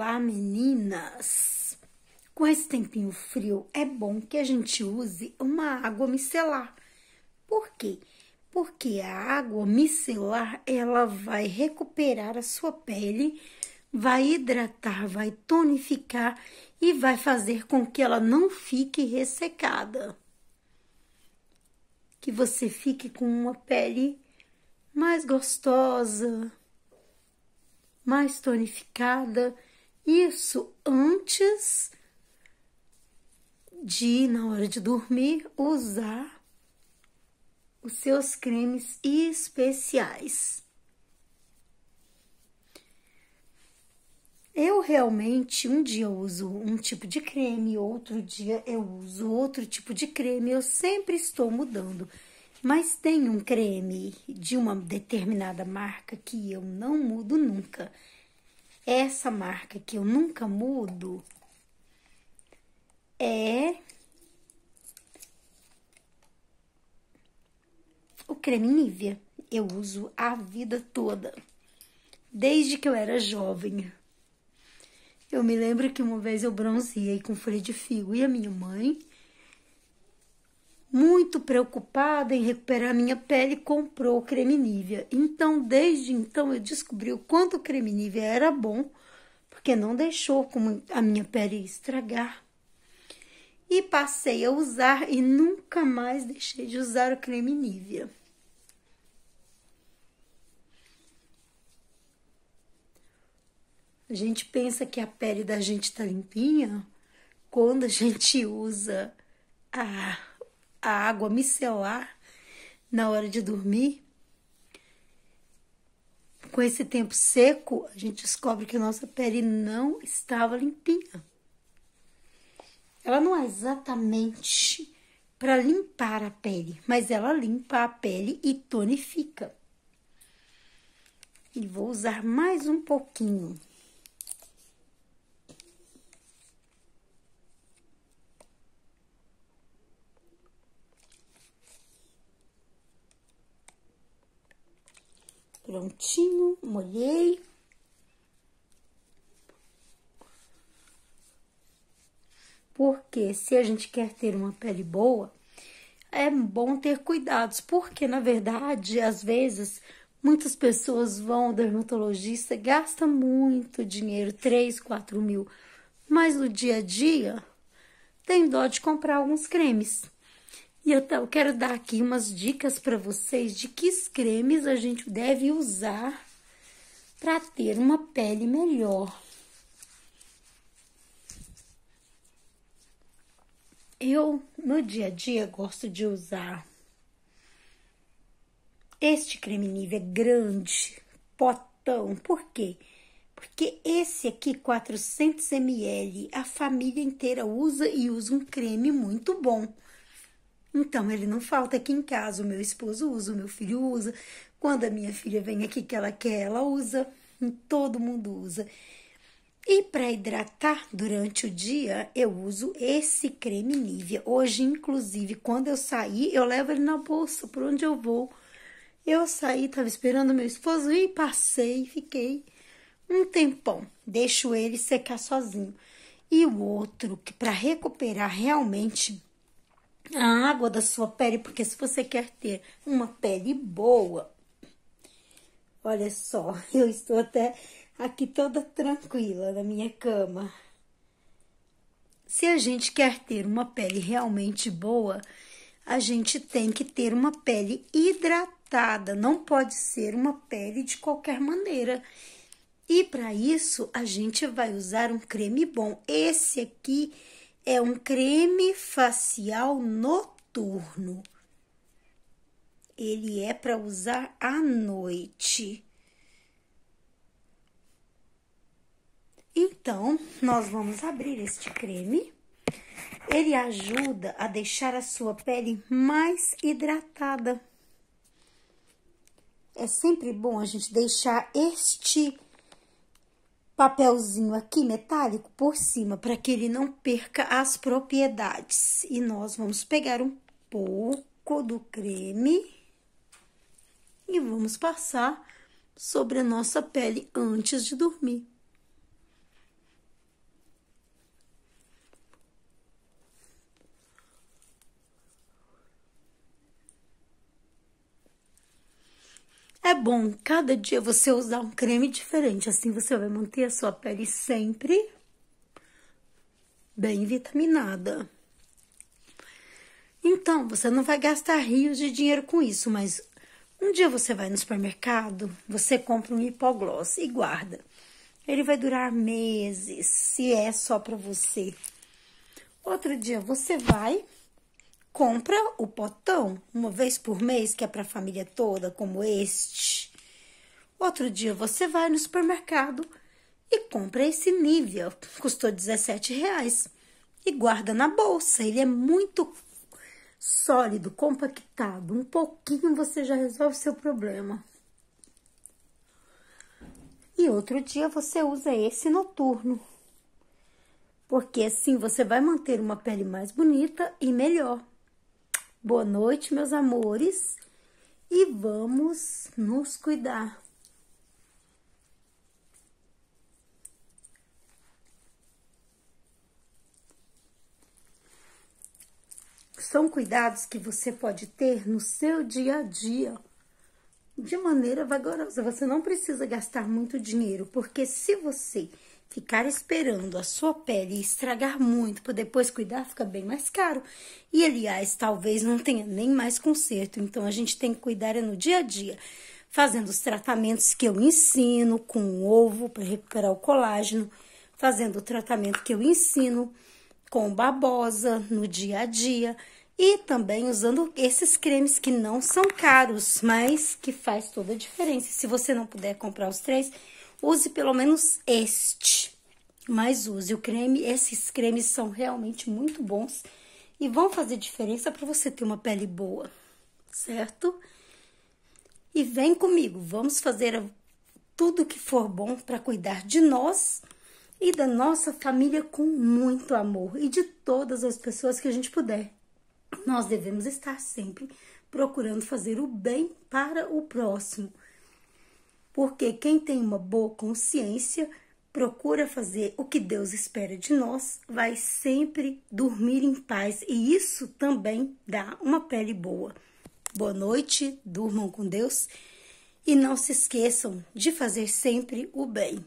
Olá, meninas! Com esse tempinho frio, é bom que a gente use uma água micelar. Por quê? Porque a água micelar, ela vai recuperar a sua pele, vai hidratar, vai tonificar e vai fazer com que ela não fique ressecada. Que você fique com uma pele mais gostosa, mais tonificada isso antes de, na hora de dormir, usar os seus cremes especiais. Eu realmente, um dia uso um tipo de creme, outro dia eu uso outro tipo de creme, eu sempre estou mudando. Mas tem um creme de uma determinada marca que eu não mudo nunca. Essa marca que eu nunca mudo é o creme Nivea. Eu uso a vida toda, desde que eu era jovem. Eu me lembro que uma vez eu bronzeei com folha de figo e a minha mãe muito preocupada em recuperar minha pele, comprou o creme Nivea. Então, desde então, eu descobri o quanto o creme Nivea era bom, porque não deixou a minha pele estragar. E passei a usar e nunca mais deixei de usar o creme Nivea. A gente pensa que a pele da gente está limpinha quando a gente usa a a água micelar na hora de dormir. Com esse tempo seco, a gente descobre que a nossa pele não estava limpinha. Ela não é exatamente para limpar a pele, mas ela limpa a pele e tonifica. E vou usar mais um pouquinho. Prontinho, molhei. Porque se a gente quer ter uma pele boa, é bom ter cuidados, porque na verdade, às vezes, muitas pessoas vão ao dermatologista, gasta muito dinheiro, 3, 4 mil, mas no dia a dia tem dó de comprar alguns cremes. E eu, eu quero dar aqui umas dicas para vocês de que cremes a gente deve usar para ter uma pele melhor. Eu, no dia a dia, gosto de usar este creme nível grande, potão. Por quê? Porque esse aqui, 400 ml, a família inteira usa e usa um creme muito bom. Então ele não falta aqui em casa. O meu esposo usa, o meu filho usa. Quando a minha filha vem aqui que ela quer, ela usa. Todo mundo usa. E para hidratar durante o dia, eu uso esse creme Nivea. Hoje, inclusive, quando eu sair, eu levo ele na bolsa por onde eu vou. Eu saí, tava esperando meu esposo e passei, fiquei um tempão. Deixo ele secar sozinho. E o outro que para recuperar realmente a água da sua pele, porque se você quer ter uma pele boa, olha só, eu estou até aqui toda tranquila na minha cama. Se a gente quer ter uma pele realmente boa, a gente tem que ter uma pele hidratada, não pode ser uma pele de qualquer maneira. E para isso, a gente vai usar um creme bom. Esse aqui é um creme facial noturno. Ele é para usar à noite. Então, nós vamos abrir este creme. Ele ajuda a deixar a sua pele mais hidratada. É sempre bom a gente deixar este papelzinho aqui metálico por cima para que ele não perca as propriedades. E nós vamos pegar um pouco do creme e vamos passar sobre a nossa pele antes de dormir. É bom cada dia você usar um creme diferente, assim você vai manter a sua pele sempre bem vitaminada. Então, você não vai gastar rios de dinheiro com isso, mas um dia você vai no supermercado, você compra um hipogloss e guarda. Ele vai durar meses, se é só para você. Outro dia você vai, compra o potão uma vez por mês, que é para a família toda, como este. Outro dia você vai no supermercado e compra esse nível, custou 17 reais, e guarda na bolsa. Ele é muito sólido, compactado. Um pouquinho você já resolve seu problema. E outro dia você usa esse noturno, porque assim você vai manter uma pele mais bonita e melhor. Boa noite, meus amores, e vamos nos cuidar. São cuidados que você pode ter no seu dia a dia de maneira vagarosa. Você não precisa gastar muito dinheiro, porque se você ficar esperando a sua pele estragar muito para depois cuidar fica bem mais caro. E aliás, talvez não tenha nem mais conserto. Então a gente tem que cuidar é no dia a dia, fazendo os tratamentos que eu ensino com ovo para recuperar o colágeno, fazendo o tratamento que eu ensino com babosa no dia a dia e também usando esses cremes que não são caros, mas que faz toda a diferença. Se você não puder comprar os três, use pelo menos este. Mas use o creme, esses cremes são realmente muito bons e vão fazer diferença para você ter uma pele boa, certo? E vem comigo, vamos fazer tudo que for bom para cuidar de nós e da nossa família com muito amor e de todas as pessoas que a gente puder. Nós devemos estar sempre procurando fazer o bem para o próximo porque quem tem uma boa consciência procura fazer o que Deus espera de nós, vai sempre dormir em paz e isso também dá uma pele boa. Boa noite, durmam com Deus e não se esqueçam de fazer sempre o bem.